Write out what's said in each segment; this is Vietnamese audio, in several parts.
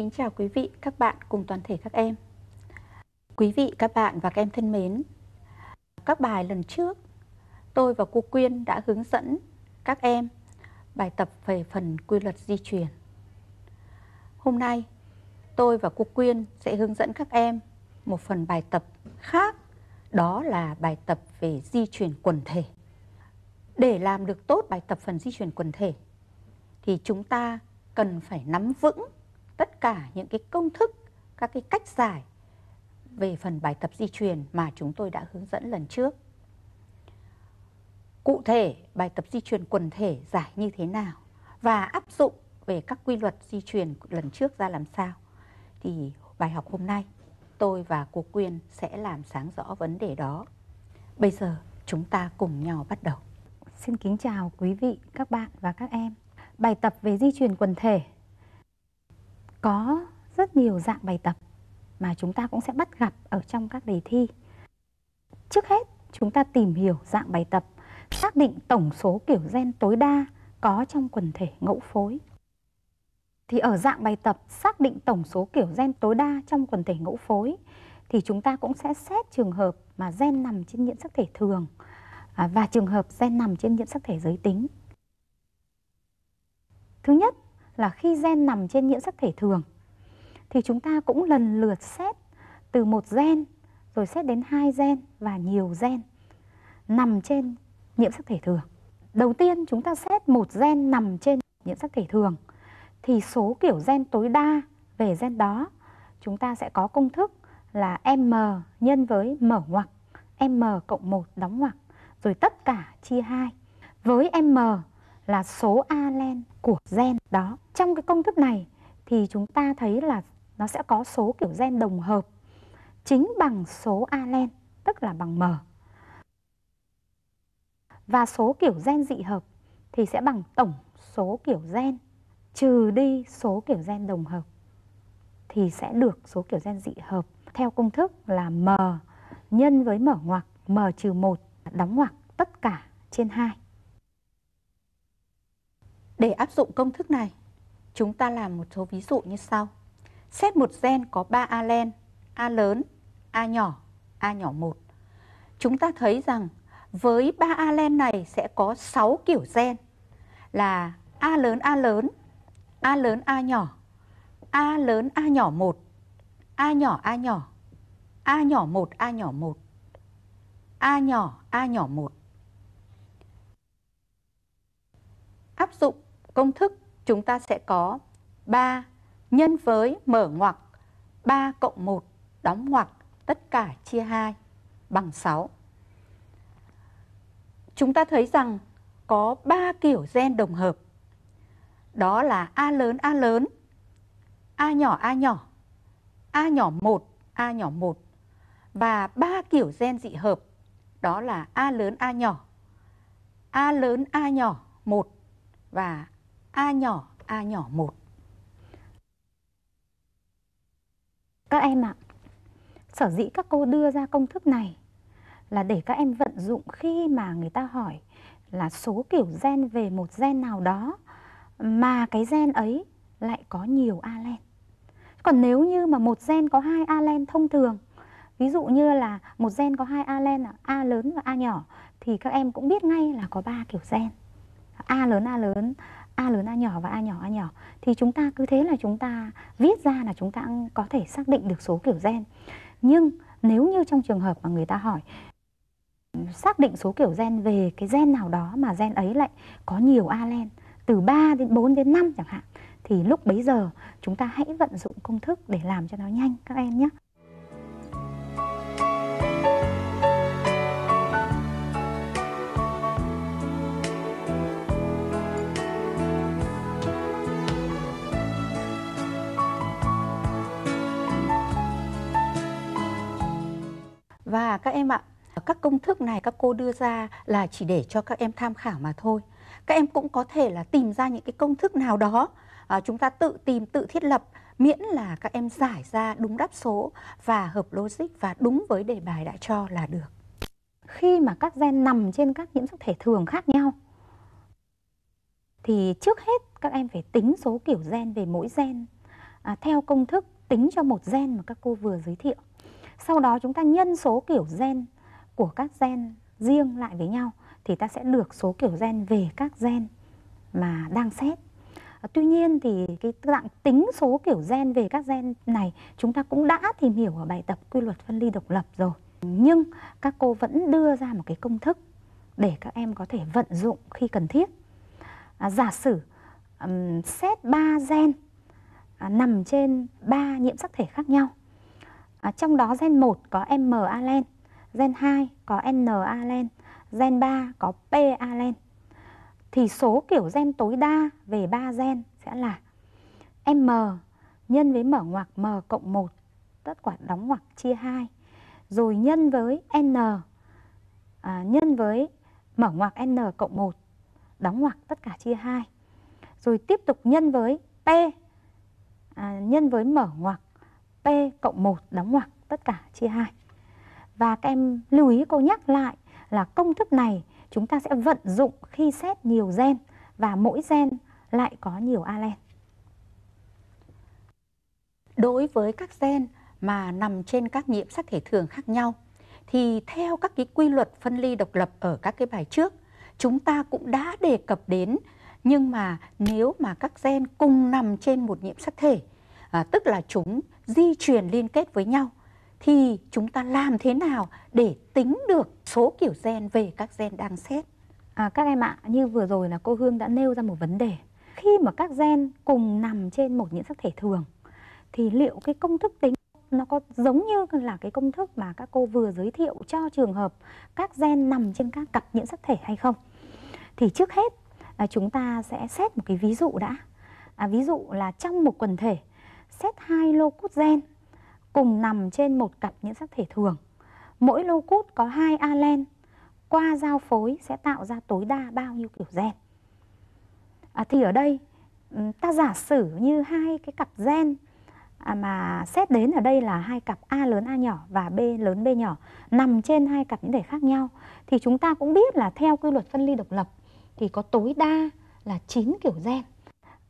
kính chào quý vị, các bạn cùng toàn thể các em. Quý vị, các bạn và các em thân mến, các bài lần trước tôi và cô Quyên đã hướng dẫn các em bài tập về phần quy luật di truyền. Hôm nay tôi và cô Quyên sẽ hướng dẫn các em một phần bài tập khác, đó là bài tập về di truyền quần thể. Để làm được tốt bài tập phần di truyền quần thể thì chúng ta cần phải nắm vững tất cả những cái công thức, các cái cách giải về phần bài tập di truyền mà chúng tôi đã hướng dẫn lần trước. Cụ thể, bài tập di truyền quần thể giải như thế nào và áp dụng về các quy luật di truyền lần trước ra làm sao thì bài học hôm nay tôi và cô Quyên sẽ làm sáng rõ vấn đề đó. Bây giờ chúng ta cùng nhau bắt đầu. Xin kính chào quý vị, các bạn và các em. Bài tập về di truyền quần thể có rất nhiều dạng bài tập mà chúng ta cũng sẽ bắt gặp ở trong các đề thi. Trước hết, chúng ta tìm hiểu dạng bài tập, xác định tổng số kiểu gen tối đa có trong quần thể ngẫu phối. Thì ở dạng bài tập xác định tổng số kiểu gen tối đa trong quần thể ngẫu phối thì chúng ta cũng sẽ xét trường hợp mà gen nằm trên nhiễm sắc thể thường à, và trường hợp gen nằm trên nhiễm sắc thể giới tính. Thứ nhất là khi gen nằm trên nhiễm sắc thể thường thì chúng ta cũng lần lượt xét từ một gen rồi xét đến hai gen và nhiều gen nằm trên nhiễm sắc thể thường. Đầu tiên chúng ta xét một gen nằm trên nhiễm sắc thể thường thì số kiểu gen tối đa về gen đó chúng ta sẽ có công thức là m nhân với mở ngoặc m cộng 1 đóng ngoặc rồi tất cả chia 2. Với m là số alen của gen đó. Trong cái công thức này thì chúng ta thấy là nó sẽ có số kiểu gen đồng hợp chính bằng số alen, tức là bằng m. Và số kiểu gen dị hợp thì sẽ bằng tổng số kiểu gen trừ đi số kiểu gen đồng hợp thì sẽ được số kiểu gen dị hợp theo công thức là m nhân với mở ngoặc m trừ 1 đóng ngoặc tất cả trên 2. Để áp dụng công thức này, chúng ta làm một số ví dụ như sau. Xét một gen có 3 allen, A lớn, A nhỏ, A nhỏ 1. Chúng ta thấy rằng với 3 allen này sẽ có 6 kiểu gen là A lớn A lớn, A lớn A nhỏ, A lớn A nhỏ 1, A nhỏ A nhỏ, A nhỏ 1 A nhỏ 1, A nhỏ A nhỏ 1. Áp dụng công thức chúng ta sẽ có 3 nhân với mở ngoặc 3 cộng 1 đóng ngoặc tất cả chia 2 bằng 6. Chúng ta thấy rằng có 3 kiểu gen đồng hợp. Đó là A lớn A lớn, A nhỏ A nhỏ, A nhỏ 1, A nhỏ 1 và ba kiểu gen dị hợp. Đó là A lớn A nhỏ, A lớn A nhỏ 1 và A nhỏ, A nhỏ 1. Các em ạ, à, sở dĩ các cô đưa ra công thức này là để các em vận dụng khi mà người ta hỏi là số kiểu gen về một gen nào đó mà cái gen ấy lại có nhiều allen. Còn nếu như mà một gen có hai allen thông thường, ví dụ như là một gen có hai allen là A lớn và A nhỏ thì các em cũng biết ngay là có ba kiểu gen. A lớn A lớn a lớn a nhỏ và a nhỏ a nhỏ thì chúng ta cứ thế là chúng ta viết ra là chúng ta có thể xác định được số kiểu gen nhưng nếu như trong trường hợp mà người ta hỏi xác định số kiểu gen về cái gen nào đó mà gen ấy lại có nhiều alen từ 3 đến 4 đến 5 chẳng hạn thì lúc bấy giờ chúng ta hãy vận dụng công thức để làm cho nó nhanh các em nhé. Và các em ạ, các công thức này các cô đưa ra là chỉ để cho các em tham khảo mà thôi. Các em cũng có thể là tìm ra những cái công thức nào đó à, chúng ta tự tìm tự thiết lập miễn là các em giải ra đúng đáp số và hợp logic và đúng với đề bài đã cho là được. Khi mà các gen nằm trên các nhiễm sắc thể thường khác nhau thì trước hết các em phải tính số kiểu gen về mỗi gen à, theo công thức tính cho một gen mà các cô vừa giới thiệu sau đó chúng ta nhân số kiểu gen của các gen riêng lại với nhau thì ta sẽ được số kiểu gen về các gen mà đang xét à, tuy nhiên thì cái dạng tính số kiểu gen về các gen này chúng ta cũng đã tìm hiểu ở bài tập quy luật phân ly độc lập rồi nhưng các cô vẫn đưa ra một cái công thức để các em có thể vận dụng khi cần thiết à, giả sử um, xét ba gen à, nằm trên ba nhiễm sắc thể khác nhau À, trong đó gen 1 có M alen, gen 2 có N alen, gen 3 có P alen. Thì số kiểu gen tối đa về 3 gen sẽ là M nhân với mở ngoặc M cộng 1 tất quả đóng ngoặc chia 2 rồi nhân với N à, nhân với mở ngoặc N cộng 1 đóng ngoặc tất cả chia 2 rồi tiếp tục nhân với P à, nhân với mở ngoặc P cộng 1 đóng ngoặc tất cả chia 2. Và các em lưu ý cô nhắc lại là công thức này chúng ta sẽ vận dụng khi xét nhiều gen và mỗi gen lại có nhiều allen. Đối với các gen mà nằm trên các nhiễm sắc thể thường khác nhau thì theo các cái quy luật phân ly độc lập ở các cái bài trước chúng ta cũng đã đề cập đến nhưng mà nếu mà các gen cùng nằm trên một nhiễm sắc thể à, tức là chúng di truyền liên kết với nhau thì chúng ta làm thế nào để tính được số kiểu gen về các gen đang xét? À, các em ạ, như vừa rồi là cô Hương đã nêu ra một vấn đề. Khi mà các gen cùng nằm trên một nhiễm sắc thể thường thì liệu cái công thức tính nó có giống như là cái công thức mà các cô vừa giới thiệu cho trường hợp các gen nằm trên các cặp nhiễm sắc thể hay không? Thì trước hết à, chúng ta sẽ xét một cái ví dụ đã. À, ví dụ là trong một quần thể xét hai lô cút gen cùng nằm trên một cặp nhiễm sắc thể thường. Mỗi lô cút có hai allen qua giao phối sẽ tạo ra tối đa bao nhiêu kiểu gen. À, thì ở đây ta giả sử như hai cái cặp gen à, mà xét đến ở đây là hai cặp A lớn A nhỏ và B lớn B nhỏ nằm trên hai cặp nhiễm thể khác nhau thì chúng ta cũng biết là theo quy luật phân ly độc lập thì có tối đa là 9 kiểu gen.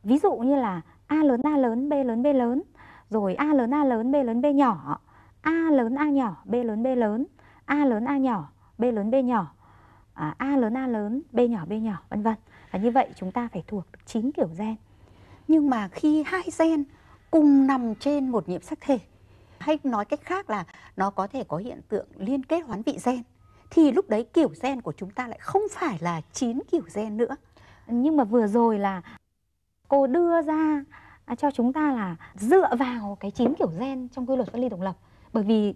Ví dụ như là A lớn A lớn, B lớn B lớn, rồi A lớn A lớn, B lớn B nhỏ, A lớn A nhỏ, B lớn B lớn, A lớn A nhỏ, B lớn B nhỏ, à, A lớn A lớn, B nhỏ B nhỏ, vân vân. Và như vậy chúng ta phải thuộc được 9 kiểu gen. Nhưng mà khi hai gen cùng nằm trên một nhiễm sắc thể hay nói cách khác là nó có thể có hiện tượng liên kết hoán vị gen thì lúc đấy kiểu gen của chúng ta lại không phải là 9 kiểu gen nữa. Nhưng mà vừa rồi là cô đưa ra à, cho chúng ta là dựa vào cái chín kiểu gen trong quy luật phân ly độc lập bởi vì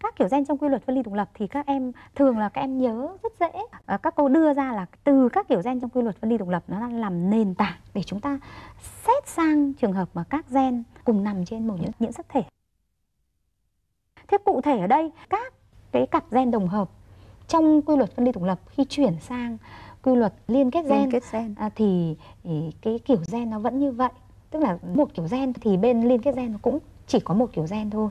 các kiểu gen trong quy luật phân ly độc lập thì các em thường là các em nhớ rất dễ à, các cô đưa ra là từ các kiểu gen trong quy luật phân ly độc lập nó làm nền tảng để chúng ta xét sang trường hợp mà các gen cùng nằm trên một những nhiễm sắc thể thế cụ thể ở đây các cái cặp gen đồng hợp trong quy luật phân ly độc lập khi chuyển sang quy luật liên kết gen, liên kết gen. À, thì cái kiểu gen nó vẫn như vậy tức là một kiểu gen thì bên liên kết gen nó cũng chỉ có một kiểu gen thôi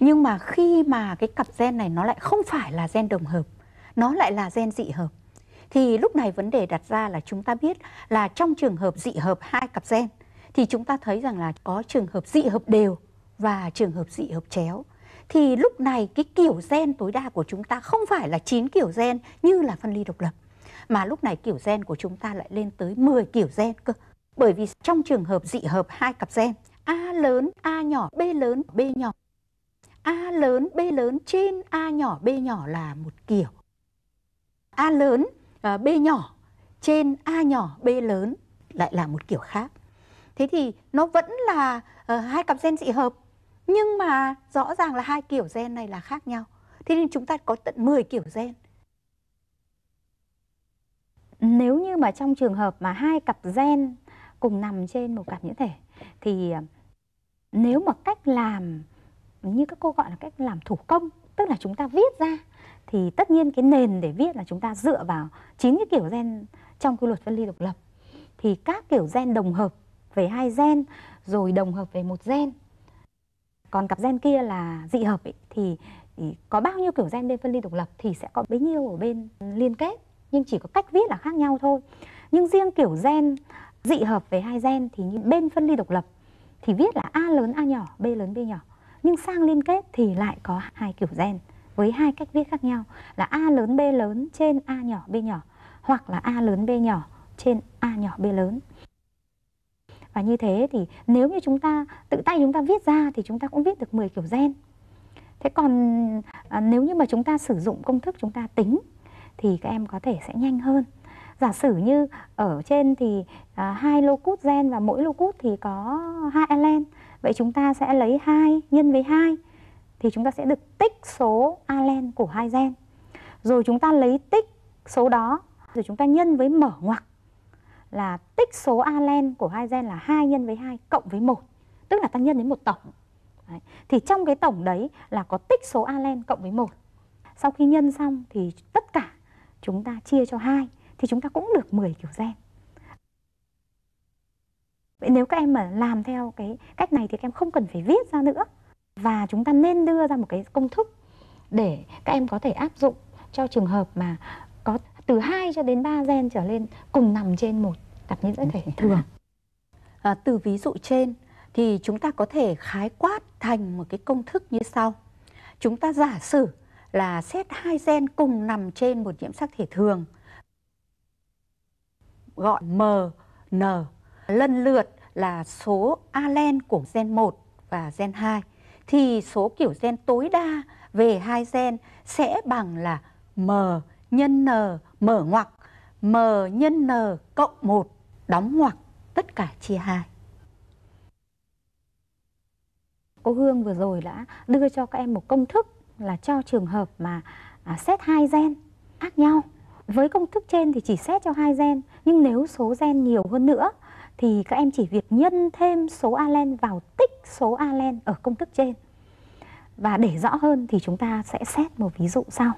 nhưng mà khi mà cái cặp gen này nó lại không phải là gen đồng hợp nó lại là gen dị hợp thì lúc này vấn đề đặt ra là chúng ta biết là trong trường hợp dị hợp hai cặp gen thì chúng ta thấy rằng là có trường hợp dị hợp đều và trường hợp dị hợp chéo thì lúc này cái kiểu gen tối đa của chúng ta không phải là 9 kiểu gen như là phân ly độc lập mà lúc này kiểu gen của chúng ta lại lên tới 10 kiểu gen cơ. Bởi vì trong trường hợp dị hợp hai cặp gen A lớn A nhỏ, B lớn B nhỏ. A lớn B lớn trên A nhỏ B nhỏ là một kiểu. A lớn à, B nhỏ trên A nhỏ B lớn lại là một kiểu khác. Thế thì nó vẫn là uh, hai cặp gen dị hợp nhưng mà rõ ràng là hai kiểu gen này là khác nhau thế nên chúng ta có tận 10 kiểu gen nếu như mà trong trường hợp mà hai cặp gen cùng nằm trên một cặp nhiễm thể thì ờ, nếu mà cách làm như các cô gọi là cách làm thủ công tức là chúng ta viết ra thì tất nhiên cái nền để viết là chúng ta dựa vào chín cái kiểu gen trong quy luật phân ly độc lập thì các kiểu gen đồng hợp về hai gen rồi đồng hợp về một gen còn cặp gen kia là dị hợp ấy, thì có bao nhiêu kiểu gen bên phân ly độc lập thì sẽ có bấy nhiêu ở bên liên kết nhưng chỉ có cách viết là khác nhau thôi nhưng riêng kiểu gen dị hợp về hai gen thì bên phân ly độc lập thì viết là a lớn a nhỏ b lớn b nhỏ nhưng sang liên kết thì lại có hai kiểu gen với hai cách viết khác nhau là a lớn b lớn trên a nhỏ b nhỏ hoặc là a lớn b nhỏ trên a nhỏ b lớn và như thế thì nếu như chúng ta tự tay chúng ta viết ra thì chúng ta cũng viết được 10 kiểu gen thế còn à, nếu như mà chúng ta sử dụng công thức chúng ta tính thì các em có thể sẽ nhanh hơn giả sử như ở trên thì à, hai lô cút gen và mỗi lô cút thì có hai alen vậy chúng ta sẽ lấy hai nhân với hai thì chúng ta sẽ được tích số alen của hai gen rồi chúng ta lấy tích số đó rồi chúng ta nhân với mở ngoặc là tích số alen của hai gen là 2 nhân với 2 cộng với 1, tức là ta nhân đến một tổng. Đấy. Thì trong cái tổng đấy là có tích số alen cộng với 1. Sau khi nhân xong thì tất cả chúng ta chia cho hai thì chúng ta cũng được 10 kiểu gen. Vậy nếu các em mà làm theo cái cách này thì các em không cần phải viết ra nữa và chúng ta nên đưa ra một cái công thức để các em có thể áp dụng cho trường hợp mà có từ 2 cho đến 3 gen trở lên cùng nằm trên một đặt nhiễm dẫn thể thường. À, từ ví dụ trên thì chúng ta có thể khái quát thành một cái công thức như sau. Chúng ta giả sử là xét hai gen cùng nằm trên một nhiễm sắc thể thường gọi M, N lần lượt là số alen của gen 1 và gen 2 thì số kiểu gen tối đa về hai gen sẽ bằng là M nhân n mở ngoặc, m nhân n cộng 1 đóng ngoặc, tất cả chia 2. Cô Hương vừa rồi đã đưa cho các em một công thức là cho trường hợp mà à, xét hai gen khác nhau. Với công thức trên thì chỉ xét cho hai gen, nhưng nếu số gen nhiều hơn nữa thì các em chỉ việc nhân thêm số alen vào tích số alen ở công thức trên. Và để rõ hơn thì chúng ta sẽ xét một ví dụ sau.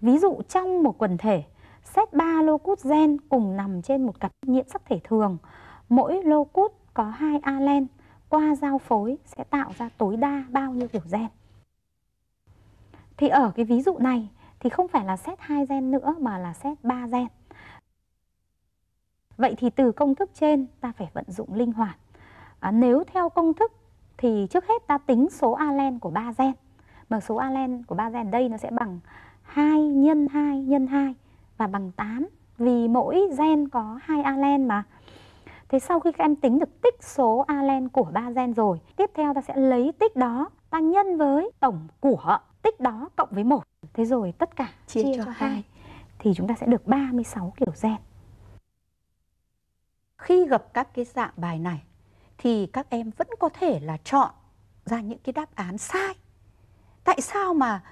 Ví dụ trong một quần thể, xét 3 lô cút gen cùng nằm trên một cặp nhiễm sắc thể thường, mỗi lô cút có hai allen qua giao phối sẽ tạo ra tối đa bao nhiêu kiểu gen. Thì ở cái ví dụ này thì không phải là xét hai gen nữa mà là xét 3 gen. Vậy thì từ công thức trên ta phải vận dụng linh hoạt. À, nếu theo công thức thì trước hết ta tính số allen của ba gen. Mà số allen của ba gen đây nó sẽ bằng 2 nhân 2 nhân 2 và bằng 8 vì mỗi gen có hai allen mà. Thế sau khi các em tính được tích số allen của ba gen rồi, tiếp theo ta sẽ lấy tích đó, ta nhân với tổng của tích đó cộng với một Thế rồi tất cả chia, chia cho hai thì chúng ta sẽ được 36 kiểu gen. Khi gặp các cái dạng bài này thì các em vẫn có thể là chọn ra những cái đáp án sai. Tại sao mà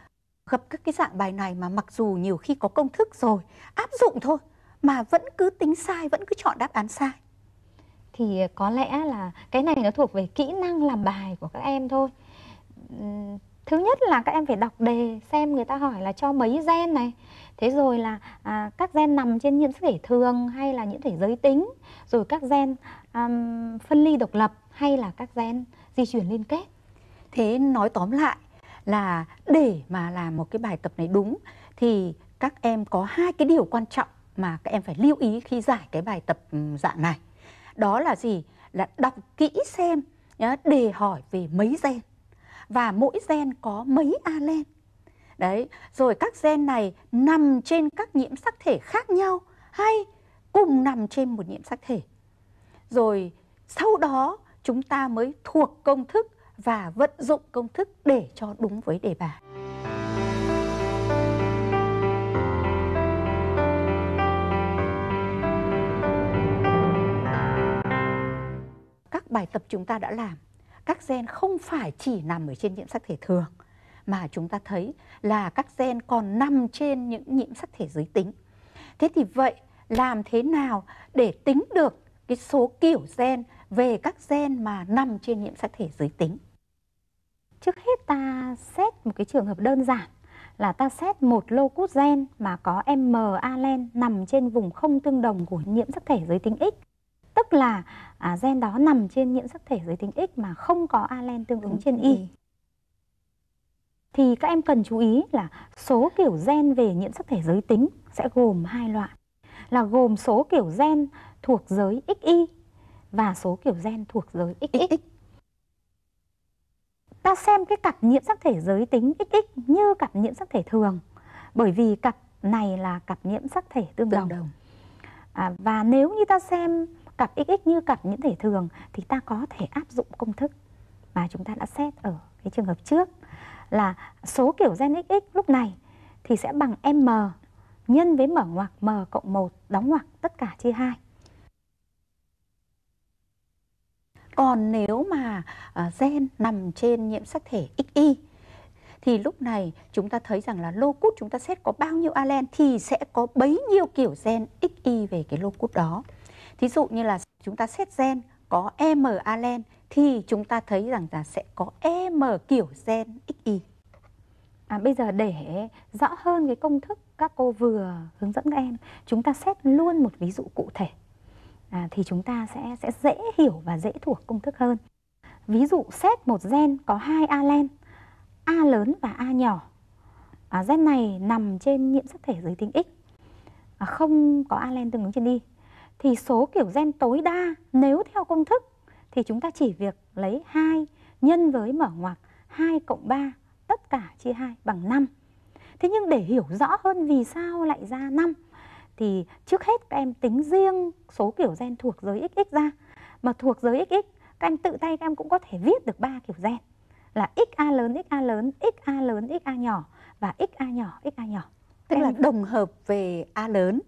gặp các cái dạng bài này mà mặc dù nhiều khi có công thức rồi áp dụng thôi mà vẫn cứ tính sai vẫn cứ chọn đáp án sai thì ờ, có lẽ là cái này nó thuộc về kỹ năng làm bài của các em thôi thứ nhất là các em phải đọc đề xem người ta hỏi là cho mấy gen này thế rồi là à, các gen nằm trên nhiễm thể thường hay là nhiễm thể giới tính rồi các gen um, phân ly độc lập hay là các gen di chuyển liên kết thế nói tóm lại là để mà làm một cái bài tập này đúng thì các em có hai cái điều quan trọng mà các em phải lưu ý khi giải cái bài tập ừ, dạng này. Đó là gì? Là đọc kỹ xem đề hỏi về mấy gen và mỗi gen có mấy alen. Đấy, rồi các gen này nằm trên các nhiễm sắc thể khác nhau hay cùng nằm trên một nhiễm sắc thể. Rồi sau đó chúng ta mới thuộc công thức và vận dụng công thức để cho đúng với đề bài. Các bài tập chúng ta đã làm, các gen không phải chỉ nằm ở trên nhiễm sắc thể thường mà chúng ta thấy là các gen còn nằm trên những nhiễm sắc thể giới tính. Thế thì vậy làm thế nào để tính được cái số kiểu gen về các gen mà nằm trên nhiễm sắc thể giới tính? Trước hết ta xét một cái trường hợp đơn giản là ta xét một lô cút gen mà có MA len nằm trên vùng không tương đồng của nhiễm sắc thể giới tính X. Tức là à, gen đó nằm trên nhiễm sắc thể giới tính X mà không có alen tương ứng trên Y. Thì các em cần chú ý là số kiểu gen về nhiễm sắc thể giới tính sẽ gồm hai loại. Là gồm số kiểu gen thuộc giới XY và số kiểu gen thuộc giới XX. XX ta xem cái cặp nhiễm sắc thể giới tính XX như cặp nhiễm sắc thể thường bởi vì cặp này là cặp nhiễm sắc thể tương, tương đồng. đồng. À, và nếu như ta xem cặp XX như cặp nhiễm thể thường thì ta có thể áp dụng công thức mà chúng ta đã xét ở cái trường hợp trước là số kiểu gen XX lúc này thì sẽ bằng M nhân với mở ngoặc M cộng 1 đóng ngoặc tất cả chia 2. còn nếu mà uh, gen nằm trên nhiễm sắc thể XY thì lúc này chúng ta thấy rằng là lô cút chúng ta xét có bao nhiêu allen thì sẽ có bấy nhiêu kiểu gen XY về cái lô cút đó. Thí dụ như là chúng ta xét gen có M allen thì chúng ta thấy rằng là sẽ có M kiểu gen XY. À, bây giờ để rõ hơn cái công thức các cô vừa hướng dẫn các em, chúng ta xét luôn một ví dụ cụ thể à, thì chúng ta sẽ sẽ dễ hiểu và dễ thuộc công thức hơn. Ví dụ xét một gen có hai allen, A lớn và A nhỏ. À, gen này nằm trên nhiễm sắc thể giới tính X, à, không có allen tương ứng trên đi. Thì số kiểu gen tối đa nếu theo công thức thì chúng ta chỉ việc lấy 2 nhân với mở ngoặc 2 cộng 3 tất cả chia 2 bằng 5. Thế nhưng để hiểu rõ hơn vì sao lại ra 5 thì trước hết các em tính riêng số kiểu gen thuộc giới XX ra mà thuộc giới XX các em tự tay các em cũng có thể viết được ba kiểu gen là XA lớn, XA lớn, XA lớn, XA nhỏ và XA nhỏ, XA nhỏ. Tức em... là đồng hợp về A lớn,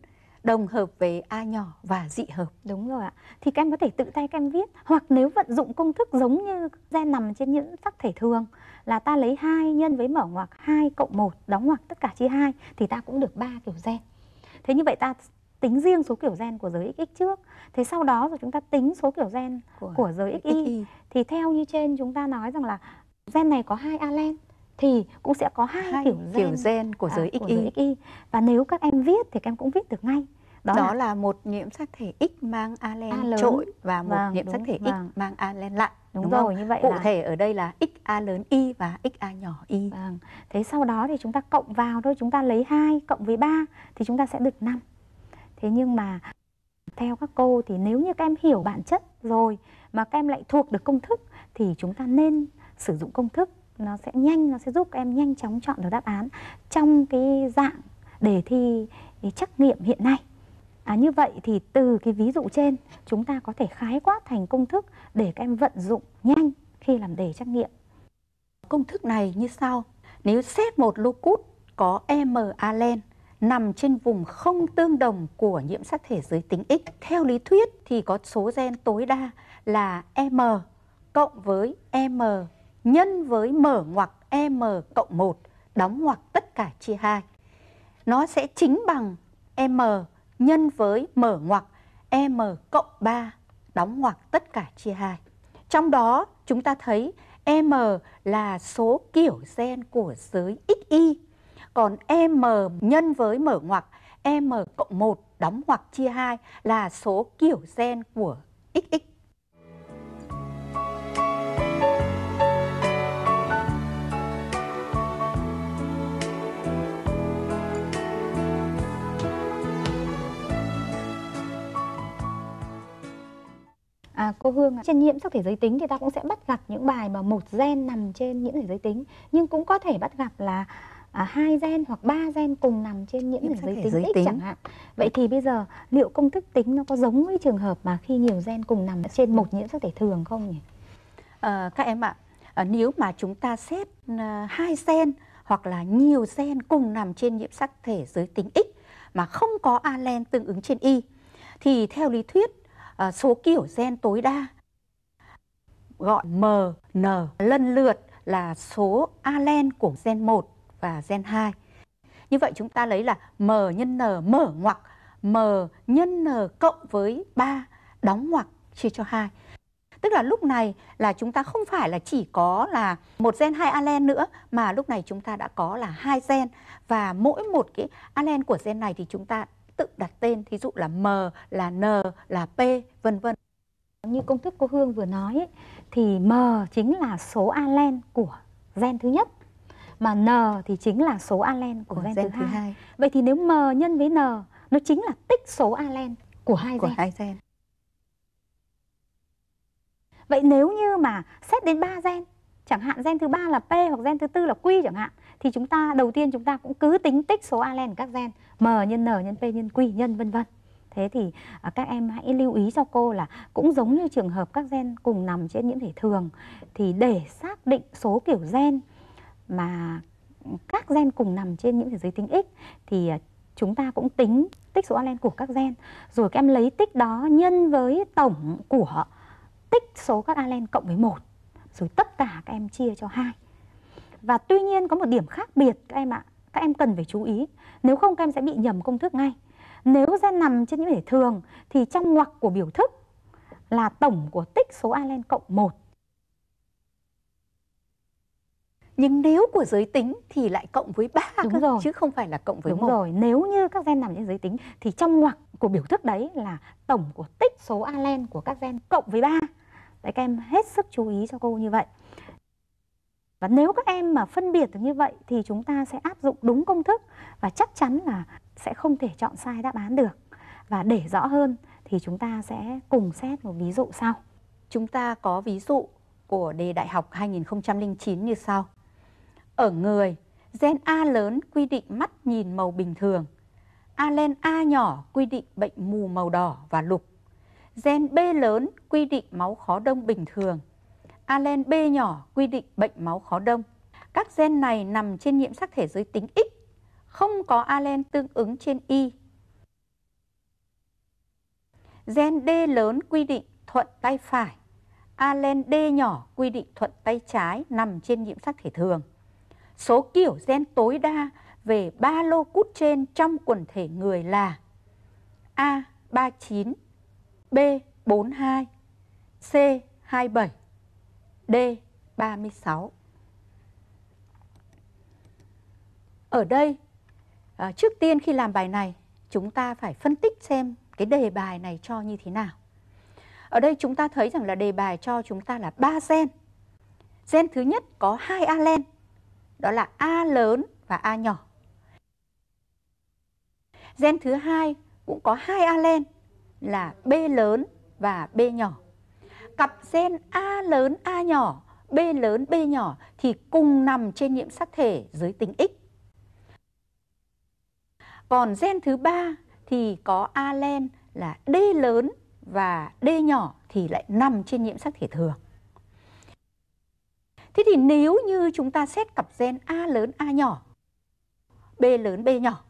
đồng hợp về A nhỏ và dị hợp. Đúng rồi ạ. Thì các em có thể tự tay các em viết hoặc nếu vận dụng công thức giống như gen nằm trên những sắc thể thường là ta lấy 2 nhân với mở ngoặc 2 cộng 1 đóng ngoặc tất cả chia 2 thì ta cũng được ba kiểu gen thế như vậy ta tính riêng số kiểu gen của giới XX trước thế sau đó rồi chúng ta tính số kiểu gen của, của giới XY thì theo như trên chúng ta nói rằng là gen này có hai allen thì cũng sẽ có hai, kiểu, gen, kiểu gen của à, giới, à, XY. của và nếu các em viết thì các em cũng viết được ngay đó, đó là... một nhiễm sắc thể X mang alen A lớn. trội và một vâng, nhiễm sắc thể vâng. X mang alen lặn. Đúng, đúng rồi, không? như vậy Cụ là... thể ở đây là x a lớn Y và x a nhỏ Y. Vâng. Thế sau đó thì chúng ta cộng vào thôi, chúng ta lấy 2 cộng với 3 thì chúng ta sẽ được 5. Thế nhưng mà theo các cô thì nếu như các em hiểu bản chất rồi mà các em lại thuộc được công thức thì chúng ta nên sử dụng công thức nó sẽ nhanh nó sẽ giúp các em nhanh chóng chọn được đáp án trong cái dạng đề thi trắc nghiệm hiện nay À, như vậy thì từ cái ví dụ trên chúng ta có thể khái quát thành công thức để các em vận dụng nhanh khi làm đề trắc nghiệm. Công thức này như sau. Nếu xét một lô cút có M alen nằm trên vùng không tương đồng của nhiễm sắc thể giới tính X, theo lý thuyết thì có số gen tối đa là M cộng với M nhân với mở ngoặc M cộng 1 đóng ngoặc tất cả chia 2. Nó sẽ chính bằng M nhân với mở ngoặc e M cộng 3 đóng ngoặc tất cả chia 2. Trong đó chúng ta thấy e M là số kiểu gen của giới XY, còn e M nhân với mở ngoặc M cộng 1 đóng ngoặc chia 2 là số kiểu gen của XX. À, cô Hương trên nhiễm sắc thể giới tính thì ta cũng sẽ bắt gặp những bài mà một gen nằm trên nhiễm thể giới tính nhưng cũng có thể bắt gặp là à, hai gen hoặc ba gen cùng nằm trên nhiễm, nhiễm thể giới tính, giới X tính chẳng hạn. Vậy thì bây giờ liệu công thức tính nó có giống với trường hợp mà khi nhiều gen cùng nằm trên một nhiễm sắc thể thường không nhỉ? À, các em ạ, à, nếu mà chúng ta xét à, ờ, hai gen hoặc là nhiều gen cùng nằm trên nhiễm sắc thể giới tính X mà không có alen tương ứng trên Y thì theo lý thuyết Ờ, số kiểu gen tối đa gọi MN lần lượt là số allen của gen 1 và gen 2. Như vậy chúng ta lấy là M nhân N mở ngoặc M nhân N cộng với 3 đóng ngoặc chia cho 2. Tức là lúc này là chúng ta không phải là chỉ có là một gen hai allen nữa mà lúc này chúng ta đã có là hai gen và mỗi một cái allen của gen này thì chúng ta tự đặt tên thí dụ là M là N là P vân vân như công thức cô Hương vừa nói ấy, thì M chính là số alen của gen thứ nhất mà N thì chính là số alen của, của gen, gen thứ, thứ hai. vậy thì nếu M nhân với N nó chính là tích số alen của hai của gen. hai gen vậy nếu như mà xét đến ba gen chẳng hạn gen thứ ba là P hoặc gen thứ tư là Q chẳng hạn thì chúng ta đầu tiên chúng ta cũng cứ tính tích số alen các gen m nhân n nhân p nhân q nhân vân vân thế thì à, các em hãy lưu ý cho cô là cũng giống như trường hợp các gen cùng nằm trên nhiễm thể thường thì để xác định số kiểu gen mà các gen cùng nằm trên nhiễm thể giới tính x thì à, chúng ta cũng tính tích số alen của các gen rồi các em lấy tích đó nhân với tổng của tích số các alen cộng với một rồi tất cả các em chia cho hai và tuy nhiên có một điểm khác biệt các em ạ, các em cần phải chú ý. Nếu không các em sẽ bị nhầm công thức ngay. Nếu gen nằm trên những thể thường thì trong ngoặc của biểu thức là tổng của tích số alen cộng 1. Nhưng nếu của giới tính thì lại cộng với 3 Đúng cơ, rồi. chứ không phải là cộng với Đúng 1. rồi, nếu như các gen nằm trên giới tính thì trong ngoặc của biểu thức đấy là tổng của tích số alen của các gen cộng với 3. Đấy các em hết sức chú ý cho cô như vậy. Và nếu các em mà phân biệt được như vậy thì chúng ta sẽ áp dụng đúng công thức và chắc chắn là sẽ không thể chọn sai đáp án được. Và để rõ hơn thì chúng ta sẽ cùng xét một ví dụ sau. Chúng ta có ví dụ của đề đại học 2009 như sau. Ở người, gen A lớn quy định mắt nhìn màu bình thường. Alen A nhỏ quy định bệnh mù màu đỏ và lục. Gen B lớn quy định máu khó đông bình thường. Allen B nhỏ quy định bệnh máu khó đông. Các gen này nằm trên nhiễm sắc thể giới tính X, không có allen tương ứng trên Y. Gen D lớn quy định thuận tay phải, allen D nhỏ quy định thuận tay trái nằm trên nhiễm sắc thể thường. Số kiểu gen tối đa về ba lô cút trên trong quần thể người là A39, B42, C27. D36. Ở đây, à, trước tiên khi làm bài này, chúng ta phải phân tích xem cái đề bài này cho như thế nào. Ở đây chúng ta thấy rằng là đề bài cho chúng ta là ba gen. Gen thứ nhất có hai allen, đó là A lớn và A nhỏ. Gen thứ hai cũng có hai allen là B lớn và B nhỏ cặp gen A lớn A nhỏ, B lớn B nhỏ thì cùng nằm trên nhiễm sắc thể giới tính X. Còn gen thứ ba thì có A len là D lớn và D nhỏ thì lại nằm trên nhiễm sắc thể thường. Thế thì nếu như chúng ta xét cặp gen A lớn A nhỏ, B lớn B nhỏ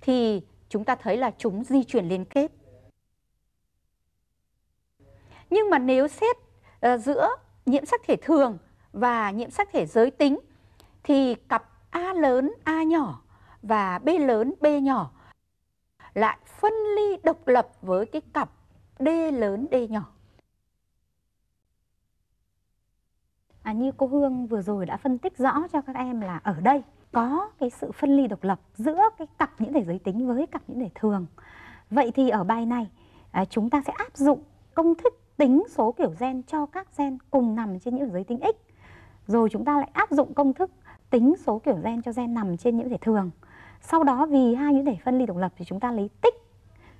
thì chúng ta thấy là chúng di chuyển liên kết nhưng mà nếu xét uh, giữa nhiễm sắc thể thường và nhiễm sắc thể giới tính thì cặp A lớn A nhỏ và B lớn B nhỏ lại phân ly độc lập với cái cặp D lớn D nhỏ. À, như cô Hương vừa rồi đã phân tích rõ cho các em là ở đây có cái sự phân ly độc lập giữa cái cặp những thể giới tính với cặp những thể thường. Vậy thì ở bài này à, chúng ta sẽ áp dụng công thức tính số kiểu gen cho các gen cùng nằm trên nhiễu giới tính X. Rồi chúng ta lại áp dụng công thức tính số kiểu gen cho gen nằm trên nhiễu thể thường. Sau đó vì hai nhiễu thể phân ly độc lập thì chúng ta lấy tích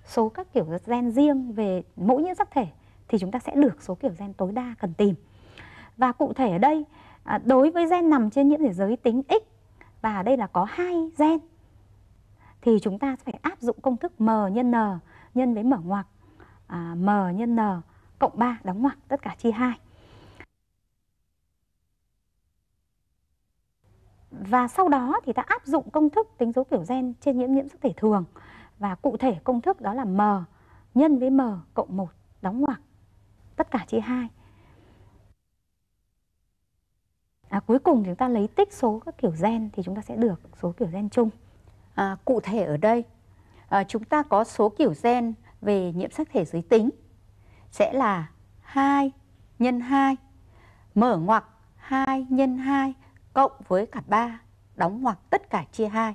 số các kiểu gen riêng về mỗi nhiễm sắc thể thì chúng ta sẽ được số kiểu gen tối đa cần tìm. Và cụ thể ở đây à, đối với gen nằm trên nhiễm thể giới tính X và đây là có hai gen thì chúng ta sẽ phải áp dụng công thức m nhân n nhân với mở ngoặc à, m nhân n cộng 3 đóng ngoặc tất cả chia 2. Và sau đó thì ta áp dụng công thức tính dấu kiểu gen trên nhiễm nhiễm sắc thể thường và cụ thể công thức đó là m nhân với m cộng 1 đóng ngoặc tất cả chia 2. À, cuối cùng chúng ta lấy tích số các kiểu gen thì chúng ta sẽ được số kiểu gen chung. À, cụ thể ở đây à, chúng ta có số kiểu gen về nhiễm sắc thể giới tính sẽ là 2 nhân 2 mở ngoặc 2 nhân 2 cộng với cả 3 đóng ngoặc tất cả chia 2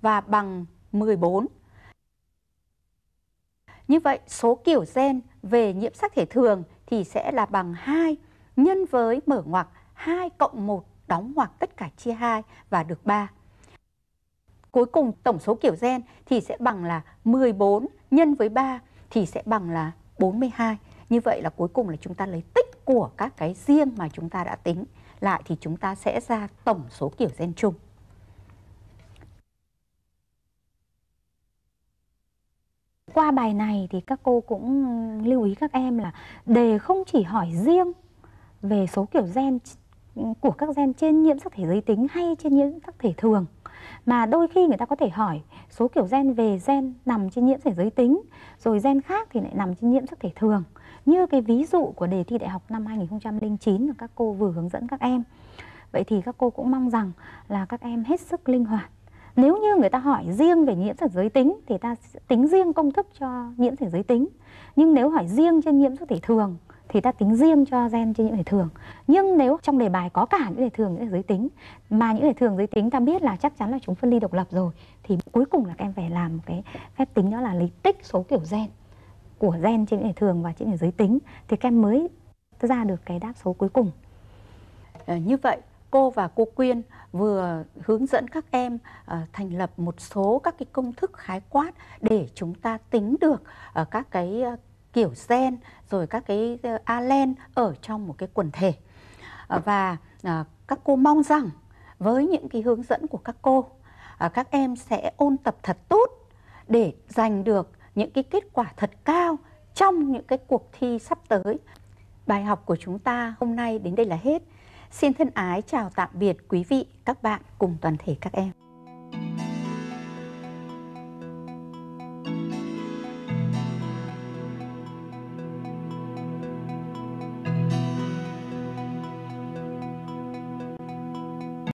và bằng 14. Như vậy số kiểu gen về nhiễm sắc thể thường thì sẽ là bằng 2 nhân với mở ngoặc 2 cộng 1 đóng ngoặc tất cả chia 2 và được 3. Cuối cùng tổng số kiểu gen thì sẽ bằng là 14 nhân với 3 thì sẽ bằng là 42. Như vậy là cuối cùng là chúng ta lấy tích của các cái riêng mà chúng ta đã tính lại thì chúng ta sẽ ra tổng số kiểu gen chung. Qua bài này thì các cô cũng lưu ý các em là đề không chỉ hỏi riêng về số kiểu gen của các gen trên nhiễm sắc thể giới tính hay trên nhiễm sắc thể thường mà đôi khi người ta có thể hỏi số kiểu gen về gen nằm trên nhiễm sắc thể giới tính rồi gen khác thì lại nằm trên nhiễm sắc thể thường như cái ví dụ của đề thi đại học năm 2009 mà các cô vừa hướng dẫn các em. Vậy thì các cô cũng mong rằng là các em hết sức linh hoạt. Nếu như người ta hỏi riêng về nhiễm sắc giới tính thì ta tính riêng công thức cho nhiễm sắc giới tính. Nhưng nếu hỏi riêng trên nhiễm sắc thể thường thì ta tính riêng cho gen trên những thể thường nhưng nếu trong đề bài có cả những thể thường những thể giới tính mà những thể thường giới tính ta biết là chắc chắn là chúng phân ly độc lập rồi thì cuối cùng là các em phải làm cái phép tính đó là lấy tích số kiểu gen của gen trên người thường và trên người giới tính thì các em mới ra được cái đáp số cuối cùng. À, như vậy cô và cô Quyên vừa hướng dẫn các em uh, thành lập một số các cái công thức khái quát để chúng ta tính được uh, các cái uh, kiểu gen rồi các cái uh, allen ở trong một cái quần thể uh, và uh, các cô mong rằng với những cái hướng dẫn của các cô uh, các em sẽ ôn tập thật tốt để giành được những cái kết quả thật cao trong những cái cuộc thi sắp tới. Bài học của chúng ta hôm nay đến đây là hết. Xin thân ái chào tạm biệt quý vị, các bạn cùng toàn thể các em.